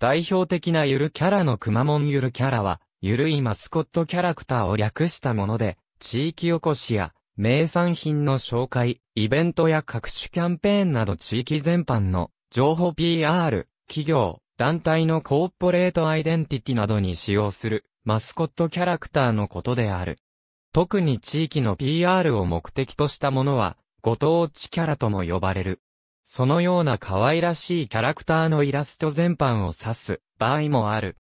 代表的なゆるキャラのくまモンゆるキャラは、ゆるいマスコットキャラクターを略したもので、地域おこしや、名産品の紹介、イベントや各種キャンペーンなど地域全般の、情報 PR、企業、団体のコーポレートアイデンティティなどに使用する、マスコットキャラクターのことである。特に地域の PR を目的としたものは、ご当地キャラとも呼ばれる。そのような可愛らしいキャラクターのイラスト全般を指す場合もある。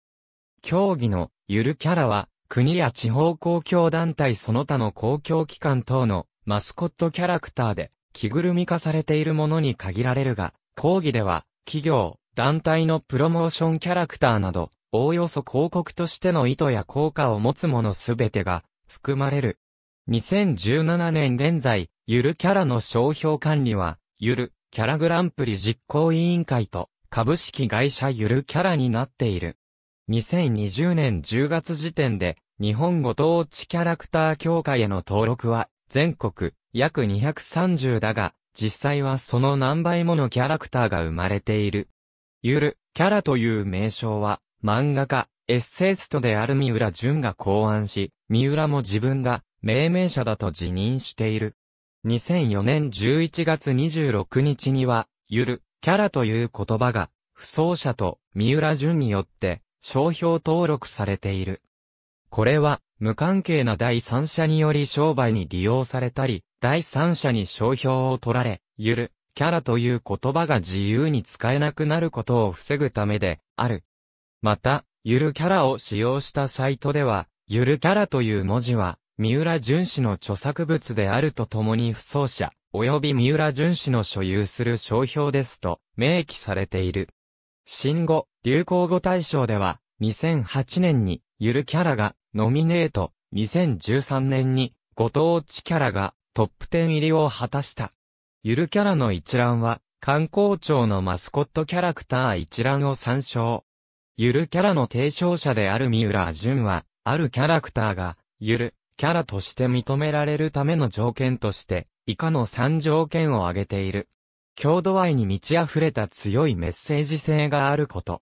競技のゆるキャラは、国や地方公共団体その他の公共機関等のマスコットキャラクターで着ぐるみ化されているものに限られるが、講義では企業、団体のプロモーションキャラクターなど、おおよそ広告としての意図や効果を持つものすべてが含まれる。2017年現在、ゆるキャラの商標管理は、ゆる、キャラグランプリ実行委員会と株式会社ゆるキャラになっている。2020年10月時点で日本ご当地キャラクター協会への登録は全国約230だが、実際はその何倍ものキャラクターが生まれている。ゆるキャラという名称は漫画家、エッセイストである三浦淳が考案し、三浦も自分が命名者だと自認している。2004年11月26日には、ゆる、キャラという言葉が、不走者と三浦淳によって、商標登録されている。これは、無関係な第三者により商売に利用されたり、第三者に商標を取られ、ゆる、キャラという言葉が自由に使えなくなることを防ぐためで、ある。また、ゆるキャラを使用したサイトでは、ゆるキャラという文字は、三浦淳氏の著作物であるとともに不走者、及び三浦淳氏の所有する商標ですと、明記されている。新語、流行語大賞では、2008年に、ゆるキャラが、ノミネート、2013年に、ご当地キャラが、トップ10入りを果たした。ゆるキャラの一覧は、観光庁のマスコットキャラクター一覧を参照。ゆるキャラの提唱者である三浦淳は、あるキャラクターが、ゆる、キャラとして認められるための条件として、以下の3条件を挙げている。郷土愛に満ち溢れた強いメッセージ性があること。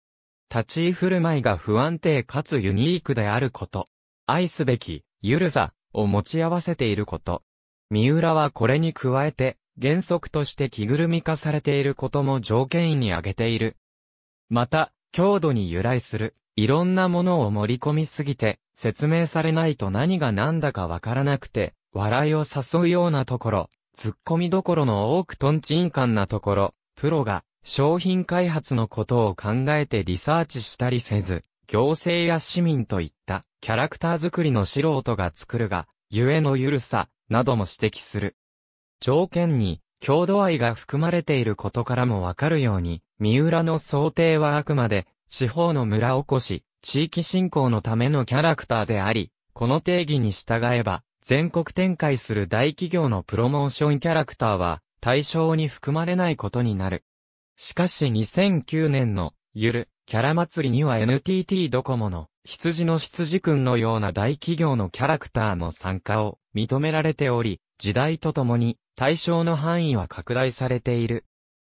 立ち居振る舞いが不安定かつユニークであること。愛すべき、ゆるさを持ち合わせていること。三浦はこれに加えて、原則として着ぐるみ化されていることも条件に挙げている。また、強度に由来する、いろんなものを盛り込みすぎて、説明されないと何が何だかわからなくて、笑いを誘うようなところ、突っ込みどころの多くトンチンカンなところ、プロが商品開発のことを考えてリサーチしたりせず、行政や市民といったキャラクター作りの素人が作るが、ゆえのゆるさ、なども指摘する。条件に、郷土愛が含まれていることからもわかるように、三浦の想定はあくまで、地方の村おこし、地域振興のためのキャラクターであり、この定義に従えば、全国展開する大企業のプロモーションキャラクターは対象に含まれないことになる。しかし2009年のゆるキャラ祭りには NTT ドコモの羊の羊くんのような大企業のキャラクターも参加を認められており、時代とともに対象の範囲は拡大されている。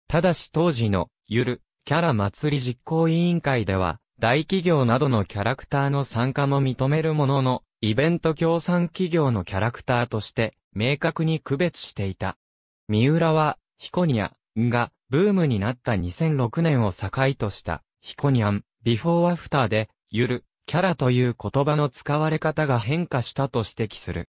ただし当時のゆるキャラ祭り実行委員会では大企業などのキャラクターの参加も認めるものの、イベント協賛企業のキャラクターとして、明確に区別していた。三浦は、ヒコニャンが、ブームになった2006年を境とした、ヒコニャン、ビフォーアフターで、ゆる、キャラという言葉の使われ方が変化したと指摘する。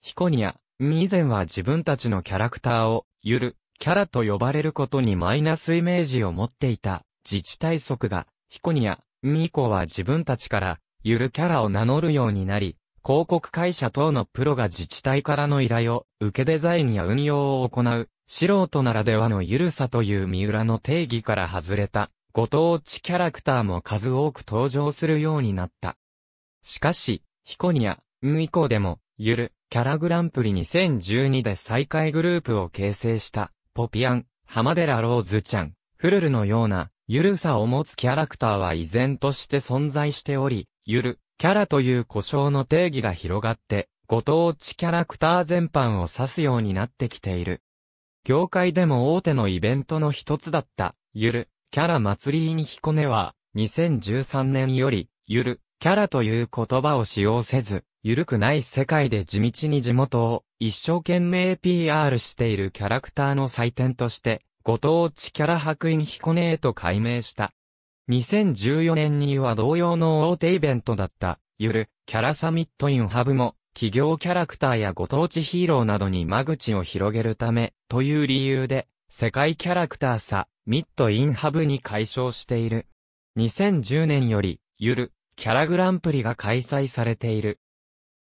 ヒコニャン以前は自分たちのキャラクターを、ゆる、キャラと呼ばれることにマイナスイメージを持っていた、自治体則が、ヒコニャミーコは自分たちから、ゆるキャラを名乗るようになり、広告会社等のプロが自治体からの依頼を受けデザインや運用を行う、素人ならではのゆるさという三浦の定義から外れた、ご当地キャラクターも数多く登場するようになった。しかし、ヒコニア、ミコでも、ゆる、キャラグランプリ2012で再開グループを形成した、ポピアン、浜寺ローズちゃん、フルルのような、ゆるさを持つキャラクターは依然として存在しており、ゆる、キャラという故障の定義が広がって、ご当地キャラクター全般を指すようになってきている。業界でも大手のイベントの一つだった、ゆる、キャラ祭りに彦根は、2013年より、ゆる、キャラという言葉を使用せず、ゆるくない世界で地道に地元を一生懸命 PR しているキャラクターの祭典としてご当地キャラ白隠彦根へと改名した。2014年には同様の大手イベントだった、ゆる、キャラサミットインハブも、企業キャラクターやご当地ヒーローなどに間口を広げるため、という理由で、世界キャラクターさ、ミットインハブに解消している。2010年より、ゆる、キャラグランプリが開催されている。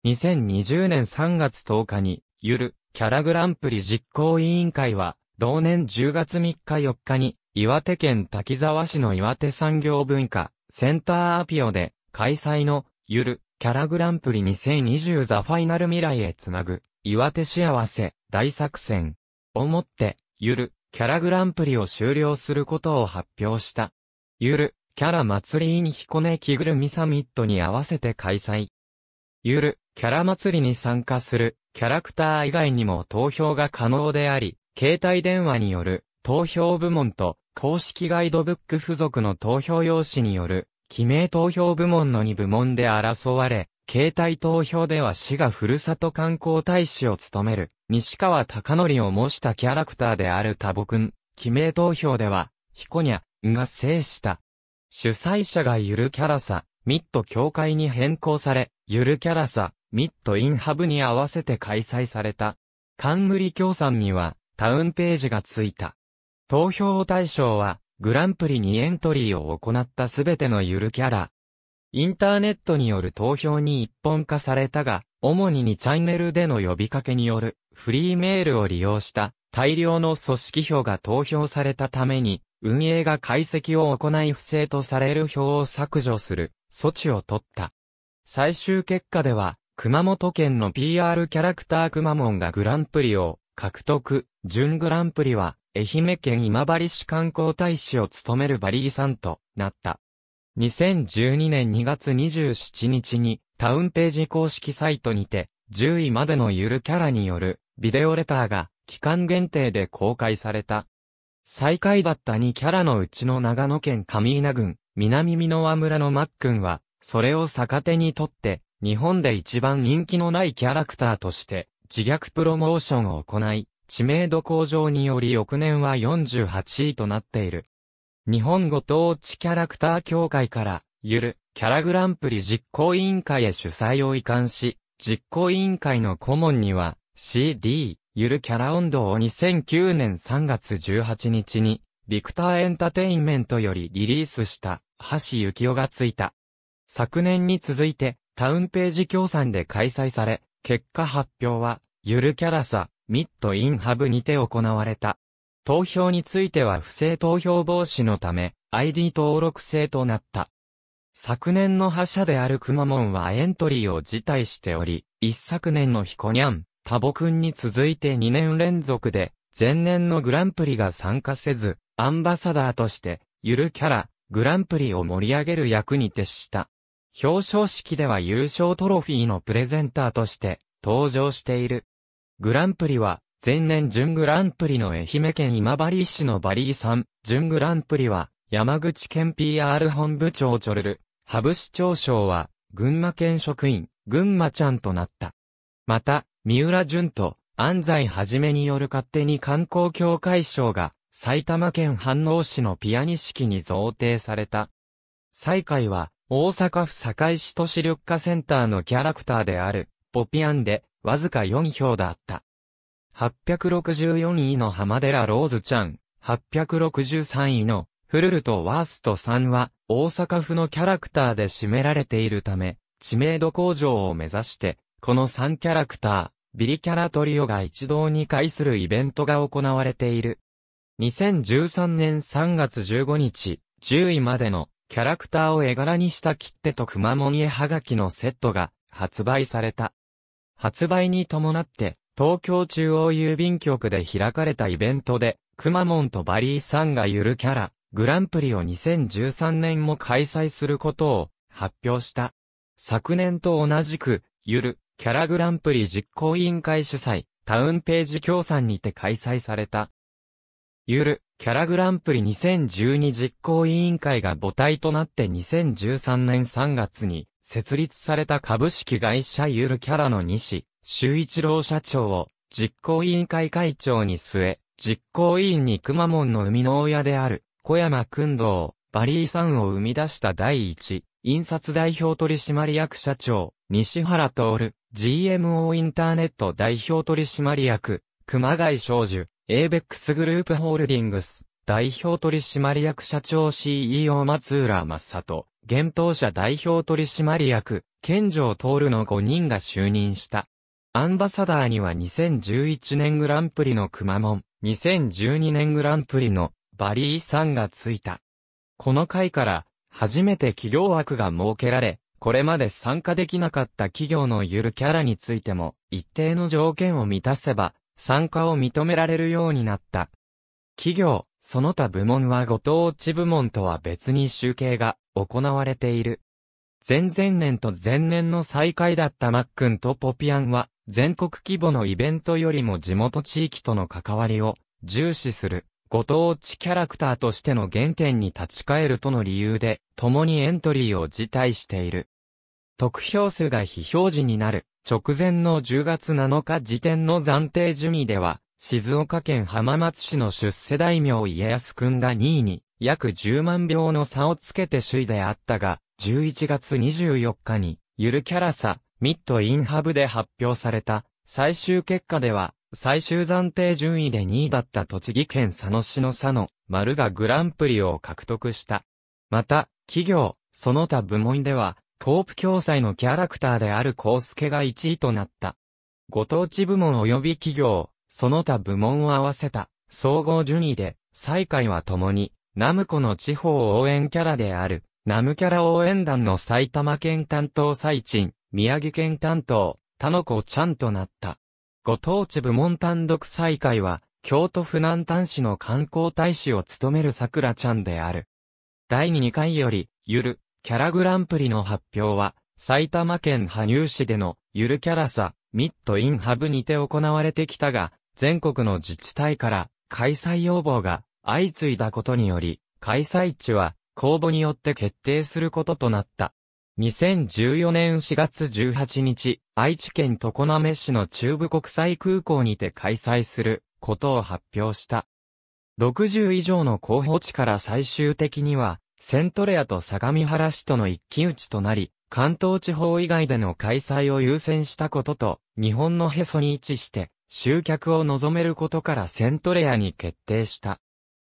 2020年3月10日に、ゆる、キャラグランプリ実行委員会は、同年10月3日4日に、岩手県滝沢市の岩手産業文化センターアピオで開催のゆるキャラグランプリ2020ザファイナル未来へつなぐ岩手幸せ大作戦をもってゆるキャラグランプリを終了することを発表した。ゆるキャラ祭りに彦根着ぐるみサミットに合わせて開催。ゆるキャラ祭りに参加するキャラクター以外にも投票が可能であり、携帯電話による投票部門と公式ガイドブック付属の投票用紙による記名投票部門の2部門で争われ、携帯投票では市がふるさと観光大使を務める西川貴則を模したキャラクターである多母君、記名投票では、ヒコにゃ、が制した。主催者がゆるキャラさ、ミット協会に変更され、ゆるキャラさ、ミットインハブに合わせて開催された。冠協賛には、タウンページがついた。投票対象は、グランプリにエントリーを行ったすべてのゆるキャラ。インターネットによる投票に一本化されたが、主に2チャンネルでの呼びかけによるフリーメールを利用した大量の組織票が投票されたために、運営が解析を行い不正とされる票を削除する措置を取った。最終結果では、熊本県の PR キャラクターくまモンがグランプリを獲得、準グランプリは、愛媛県今治市観光大使を務めるバリーさんとなった。2012年2月27日に、タウンページ公式サイトにて、10位までのゆるキャラによる、ビデオレターが、期間限定で公開された。最下位だった2キャラのうちの長野県上稲郡、南美濃和村のマックンは、それを逆手にとって、日本で一番人気のないキャラクターとして、自虐プロモーションを行い、知名度向上により翌年は48位となっている。日本ご当地キャラクター協会から、ゆる、キャラグランプリ実行委員会へ主催を移管し、実行委員会の顧問には、CD、ゆるキャラ運動を2009年3月18日に、ビクターエンタテインメントよりリリースした、橋幸夫がついた。昨年に続いて、タウンページ協賛で開催され、結果発表は、ゆるキャラさ、ミッドインハブにて行われた。投票については不正投票防止のため、ID 登録制となった。昨年の覇者であるくまモンはエントリーを辞退しており、一昨年のヒコニャン、タボくんに続いて2年連続で、前年のグランプリが参加せず、アンバサダーとして、ゆるキャラ、グランプリを盛り上げる役に徹した。表彰式では優勝トロフィーのプレゼンターとして登場している。グランプリは、前年準グランプリの愛媛県今治市のバリーさん、準グランプリは、山口県 PR 本部長チョルル、ハブ市長賞は、群馬県職員、群馬ちゃんとなった。また、三浦淳と安西はじめによる勝手に観光協会賞が、埼玉県飯能市のピアニ式に贈呈された。最下位は、大阪府堺市都市緑化センターのキャラクターである、ポピアンで、わずか4票だった。864位の浜寺ローズちゃん、863位の、フルルとワーストさんは、大阪府のキャラクターで占められているため、知名度向上を目指して、この3キャラクター、ビリキャラトリオが一堂に会するイベントが行われている。2013年3月15日、10位までのキャラクターを絵柄にした切手と熊門絵はがきのセットが発売された。発売に伴って、東京中央郵便局で開かれたイベントで、熊門とバリーさんがゆるキャラ、グランプリを2013年も開催することを発表した。昨年と同じく、ゆる、キャラグランプリ実行委員会主催、タウンページ協賛にて開催された。ゆる、キャラグランプリ2012実行委員会が母体となって2013年3月に設立された株式会社ゆるキャラの西、周一郎社長を実行委員会会長に据え、実行委員に熊門の生みの親である小山君堂、バリーさんを生み出した第一、印刷代表取締役社長、西原徹、GMO インターネット代表取締役、熊谷昌樹、エーベックスグループホールディングス、代表取締役社長 CEO 松浦正人、現当社代表取締役、健城徹の5人が就任した。アンバサダーには2011年グランプリの熊門、2012年グランプリのバリーさんがついた。この回から、初めて企業枠が設けられ、これまで参加できなかった企業のゆるキャラについても、一定の条件を満たせば、参加を認められるようになった。企業、その他部門はご当地部門とは別に集計が行われている。前々年と前年の再会だったマックンとポピアンは、全国規模のイベントよりも地元地域との関わりを重視する、ご当地キャラクターとしての原点に立ち返るとの理由で、共にエントリーを辞退している。得票数が非表示になる直前の10月7日時点の暫定順位では、静岡県浜松市の出世大名家康くんが2位に、約10万票の差をつけて首位であったが、11月24日に、ゆるキャラさ、ミッドインハブで発表された、最終結果では、最終暫定順位で2位だった栃木県佐野市の佐野、丸がグランプリを獲得した。また、企業、その他部門では、ポープ教祭のキャラクターであるコースケが1位となった。ご当地部門及び企業、その他部門を合わせた、総合順位で、最下位は共に、ナムコの地方応援キャラである、ナムキャラ応援団の埼玉県担当最賃、宮城県担当、田野子ちゃんとなった。ご当地部門単独最下位は、京都府南端市の観光大使を務める桜ちゃんである。第2回より、ゆる、キャラグランプリの発表は、埼玉県羽生市での、ゆるキャラさ、ミットインハブにて行われてきたが、全国の自治体から、開催要望が、相次いだことにより、開催地は、公募によって決定することとなった。2014年4月18日、愛知県常滑市の中部国際空港にて開催することを発表した。60以上の候補地から最終的にはセントレアと相模原市との一騎打ちとなり、関東地方以外での開催を優先したことと、日本のへそに位置して、集客を望めることからセントレアに決定した。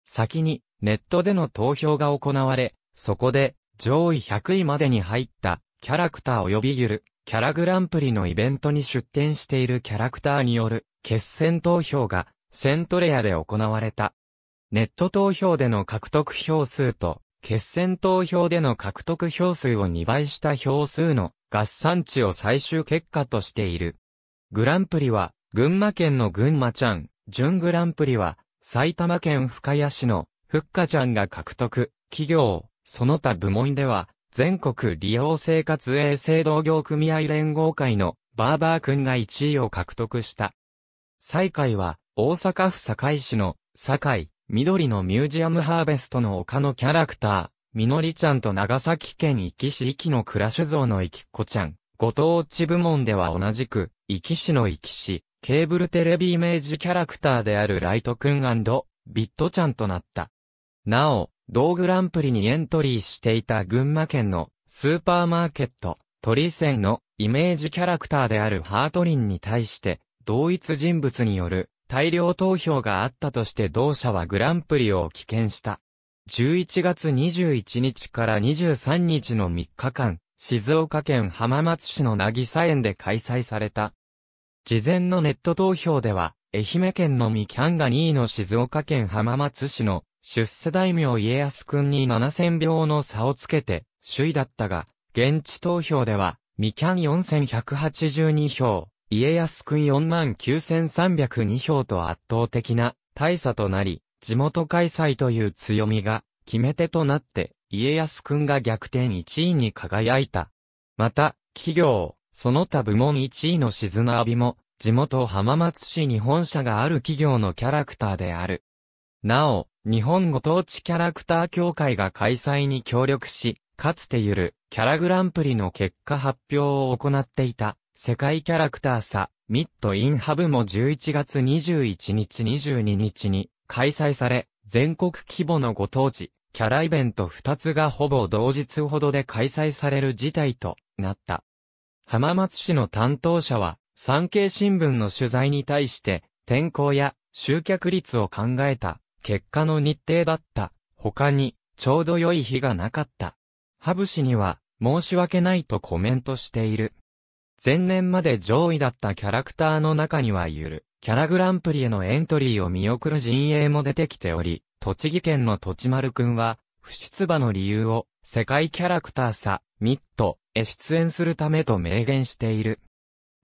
先に、ネットでの投票が行われ、そこで、上位100位までに入った、キャラクター及びゆる、キャラグランプリのイベントに出展しているキャラクターによる、決戦投票が、セントレアで行われた。ネット投票での獲得票数と、決選投票での獲得票数を2倍した票数の合算値を最終結果としている。グランプリは、群馬県の群馬ちゃん、準グランプリは、埼玉県深谷市のふっかちゃんが獲得、企業、その他部門では、全国利用生活衛生同業組合連合会のバーバー君が1位を獲得した。最下位は、大阪府堺市の堺、緑のミュージアムハーベストの丘のキャラクター、みのりちゃんと長崎県壱岐市壱岐のらし像の壱岐子ちゃん、ご当地部門では同じく、壱岐市の壱岐市、ケーブルテレビイメージキャラクターであるライトくんビットちゃんとなった。なお、同グランプリにエントリーしていた群馬県のスーパーマーケット、鳥ンのイメージキャラクターであるハートリンに対して、同一人物による大量投票があったとして同社はグランプリを棄権した。11月21日から23日の3日間、静岡県浜松市の渚園で開催された。事前のネット投票では、愛媛県のみキャンが2位の静岡県浜松市の出世大名家康くんに7000票の差をつけて首位だったが、現地投票では、みキャン4182票、家康君49,302票と圧倒的な大差となり、地元開催という強みが決め手となって、家康君が逆転1位に輝いた。また、企業、その他部門1位の静なびも、地元浜松市に本社がある企業のキャラクターである。なお、日本ご当地キャラクター協会が開催に協力し、かつてゆるキャラグランプリの結果発表を行っていた。世界キャラクターさ、ミッドインハブも11月21日22日に開催され、全国規模のご当地、キャライベント2つがほぼ同日ほどで開催される事態となった。浜松市の担当者は、産経新聞の取材に対して、天候や集客率を考えた結果の日程だった。他に、ちょうど良い日がなかった。ハブ氏には、申し訳ないとコメントしている。前年まで上位だったキャラクターの中にはゆる、キャラグランプリへのエントリーを見送る陣営も出てきており、栃木県のとちまるくんは、不出馬の理由を、世界キャラクターさ、ミット、へ出演するためと明言している。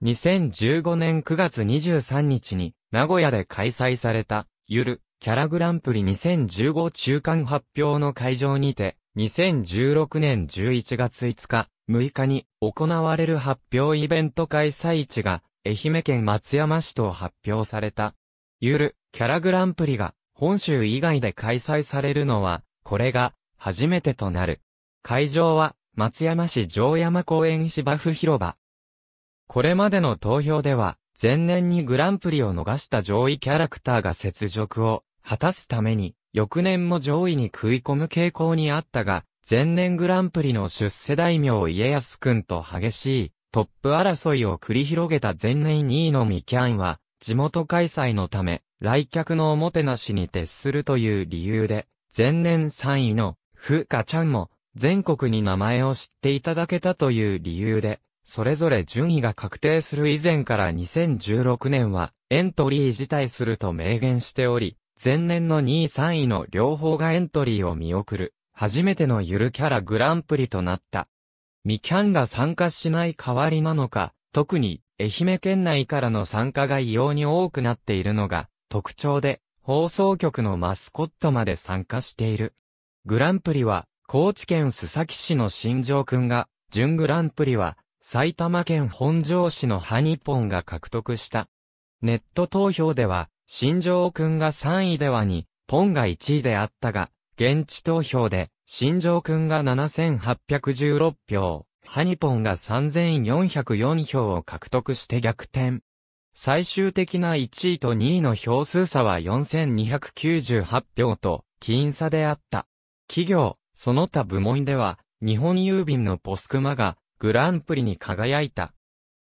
2015年9月23日に、名古屋で開催された、ゆる、キャラグランプリ2015中間発表の会場にて、2016年11月5日、6日に行われる発表イベント開催地が愛媛県松山市と発表された。ゆるキャラグランプリが本州以外で開催されるのは、これが初めてとなる。会場は松山市城山公園芝生広場。これまでの投票では、前年にグランプリを逃した上位キャラクターが雪辱を果たすために、翌年も上位に食い込む傾向にあったが、前年グランプリの出世大名家康くんと激しいトップ争いを繰り広げた前年2位のミキャンは、地元開催のため、来客のおもてなしに徹するという理由で、前年3位のふかちゃんも、全国に名前を知っていただけたという理由で、それぞれ順位が確定する以前から2016年はエントリー辞退すると明言しており、前年の2位3位の両方がエントリーを見送る、初めてのゆるキャラグランプリとなった。ミキャンが参加しない代わりなのか、特に愛媛県内からの参加が異様に多くなっているのが特徴で、放送局のマスコットまで参加している。グランプリは、高知県須崎市の新城くんが、準グランプリは、埼玉県本庄市のハニポンが獲得した。ネット投票では、新庄くんが3位では2、ポンが1位であったが、現地投票で、新庄くんが7816票、ハニポンが3404票を獲得して逆転。最終的な1位と2位の票数差は4298票と、僅差であった。企業、その他部門では、日本郵便のポスクマが、グランプリに輝いた。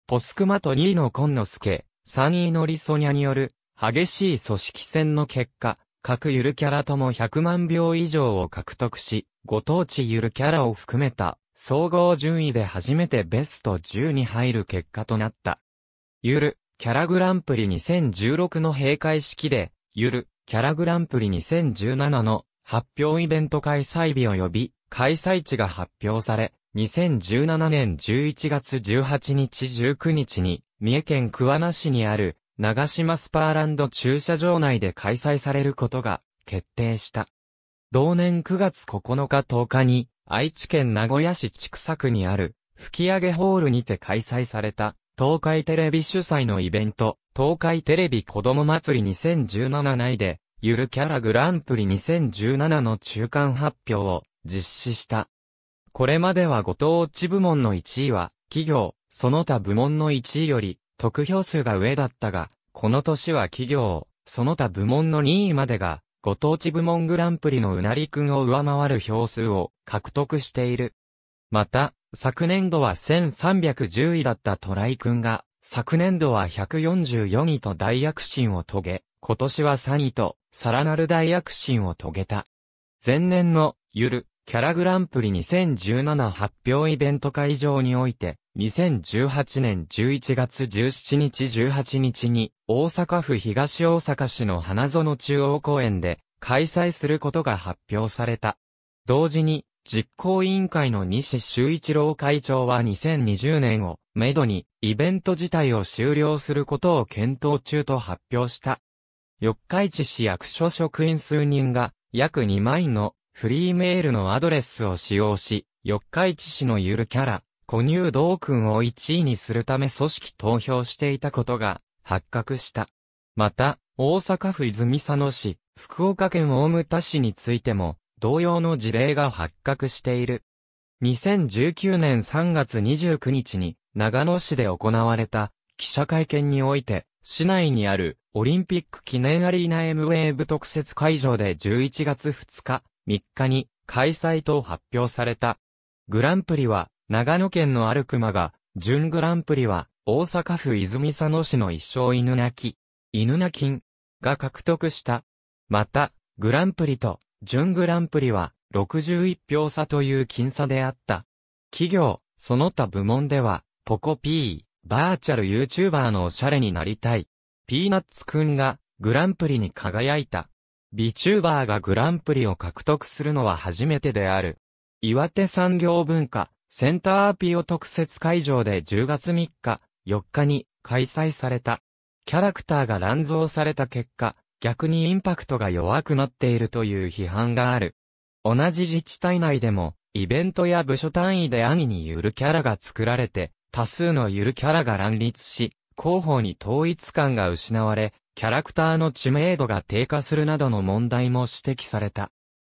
ポスクマと2位のコンノスケ、3位のリソニャによる、激しい組織戦の結果、各ゆるキャラとも100万票以上を獲得し、ご当地ゆるキャラを含めた、総合順位で初めてベスト10に入る結果となった。ゆる、キャラグランプリ2016の閉会式で、ゆる、キャラグランプリ2017の発表イベント開催日及び、開催地が発表され、2017年11月18日19日に、三重県桑名市にある、長島スパーランド駐車場内で開催されることが決定した。同年9月9日10日に愛知県名古屋市畜作にある吹上ホールにて開催された東海テレビ主催のイベント東海テレビ子供祭り2017内でゆるキャラグランプリ2017の中間発表を実施した。これまではご当地部門の1位は企業、その他部門の1位より得票数が上だったが、この年は企業、その他部門の2位までが、ご当地部門グランプリのうなりくんを上回る票数を獲得している。また、昨年度は1310位だったトライくんが、昨年度は144位と大躍進を遂げ、今年は3位と、さらなる大躍進を遂げた。前年の、ゆる、キャラグランプリ2017発表イベント会場において、2018年11月17日18日に大阪府東大阪市の花園中央公園で開催することが発表された。同時に実行委員会の西周一郎会長は2020年をめどにイベント自体を終了することを検討中と発表した。四日市市役所職員数人が約2枚のフリーメールのアドレスを使用し、四日市市のゆるキャラ、古入道君を1位にするため組織投票していたことが発覚した。また、大阪府泉佐野市、福岡県大牟田市についても、同様の事例が発覚している。2019年3月29日に、長野市で行われた、記者会見において、市内にある、オリンピック記念アリーナ M ウェーブ特設会場で11月2日、3日に、開催と発表された。グランプリは、長野県のある熊が、準グランプリは、大阪府泉佐野市の一生犬鳴き、犬鳴金が獲得した。また、グランプリと準グランプリは61票差という僅差であった。企業、その他部門では、ポコピー、バーチャル YouTuber のおしゃれになりたい。ピーナッツくんがグランプリに輝いた。ビチューバーがグランプリを獲得するのは初めてである。岩手産業文化、センターアピオ特設会場で10月3日、4日に開催された。キャラクターが乱造された結果、逆にインパクトが弱くなっているという批判がある。同じ自治体内でも、イベントや部署単位で兄にゆるキャラが作られて、多数のゆるキャラが乱立し、広報に統一感が失われ、キャラクターの知名度が低下するなどの問題も指摘された。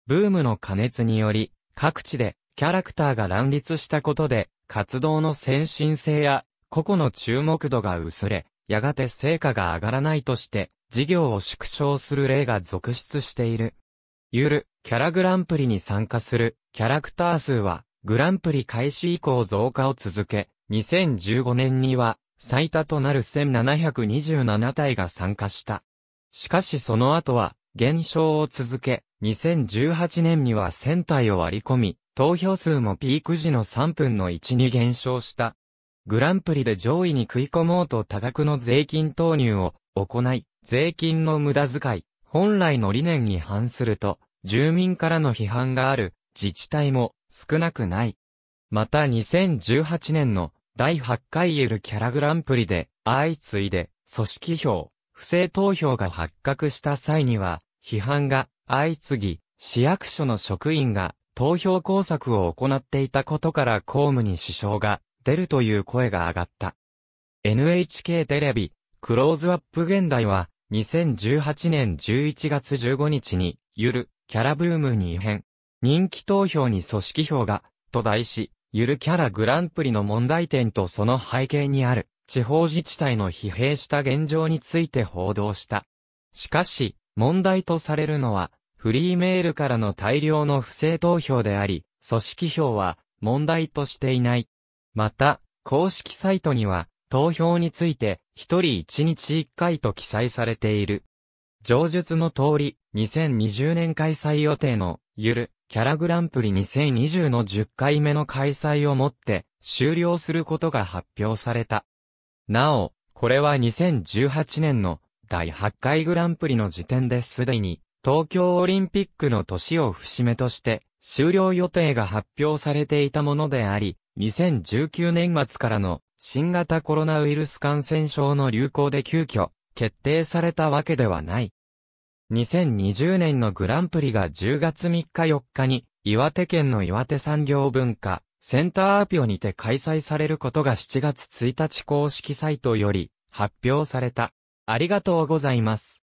ブームの加熱により、各地でキャラクターが乱立したことで、活動の先進性や、個々の注目度が薄れ、やがて成果が上がらないとして、事業を縮小する例が続出している。ゆる、キャラグランプリに参加する、キャラクター数は、グランプリ開始以降増加を続け、2015年には、最多となる1727体が参加した。しかしその後は、減少を続け、2018年には1000体を割り込み、投票数もピーク時の3分の1に減少した。グランプリで上位に食い込もうと多額の税金投入を行い、税金の無駄遣い、本来の理念に反すると、住民からの批判がある自治体も少なくない。また2018年の第8回ゆるキャラグランプリで相次いで組織票、不正投票が発覚した際には批判が相次ぎ市役所の職員が投票工作を行っていたことから公務に支障が出るという声が上がった。NHK テレビ、クローズアップ現代は、2018年11月15日に、ゆる、キャラブームに異変。人気投票に組織票が、と題し、ゆるキャラグランプリの問題点とその背景にある、地方自治体の疲弊した現状について報道した。しかし、問題とされるのは、フリーメールからの大量の不正投票であり、組織票は問題としていない。また、公式サイトには、投票について、一人一日一回と記載されている。上述の通り、2020年開催予定の、ゆる、キャラグランプリ2020の10回目の開催をもって、終了することが発表された。なお、これは2018年の第8回グランプリの時点ですでに東京オリンピックの年を節目として、終了予定が発表されていたものであり、2019年末からの新型コロナウイルス感染症の流行で急遽決定されたわけではない。2020年のグランプリが10月3日4日に岩手県の岩手産業文化センターアピオにて開催されることが7月1日公式サイトより発表された。ありがとうございます。